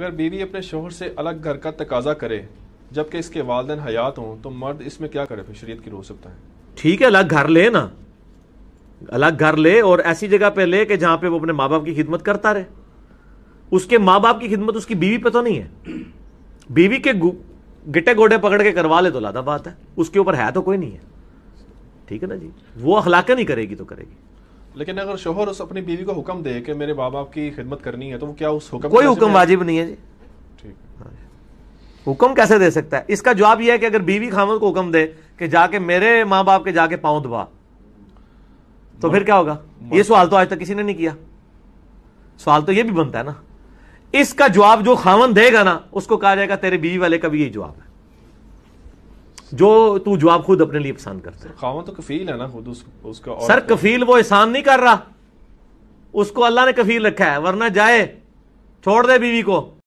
अगर बीवी अपने शोहर से अलग घर का तकाजा करे जबकि इसके वालदेन हयात हों तो मर्द इसमें क्या करे फिर शरीयत की रो सकता है ठीक है अलग घर ले ना अलग घर ले और ऐसी जगह पे ले कि जहाँ पे वो अपने माँ बाप की खिदमत करता रहे उसके माँ बाप की खिदमत उसकी बीवी पे तो नहीं है बीवी के गिटे गोडे पकड़ के करवा ले तो लादा बात है उसके ऊपर है तो कोई नहीं है ठीक है ना जी वो अखलाका नहीं करेगी तो करेगी लेकिन अगर शोहर उस अपनी बीवी को हुक्म दे कि मेरे माँ बाप की खिदमत करनी है तो वो क्या उस हुक्म कोई हुक्म वाजिब नहीं है जी ठीक हुक्म कैसे दे सकता है इसका जवाब यह है कि अगर बीवी खामद को हुक्म दे कि जाके मेरे माँ बाप के जाके पाँव दबा तो फिर क्या होगा ये सवाल तो आज तक किसी ने नहीं किया सवाल तो ये भी बनता है ना इसका जवाब जो खामन देगा ना उसको कहा जाएगा तेरे बीवी वाले का भी यही जवाब है जो तू जवाब खुद अपने लिए पसंद करता है खामन तो कफील है ना खुद उस, उसका सर कफील वो एहसान नहीं कर रहा उसको अल्लाह ने कफील रखा है वरना जाए छोड़ दे बीवी को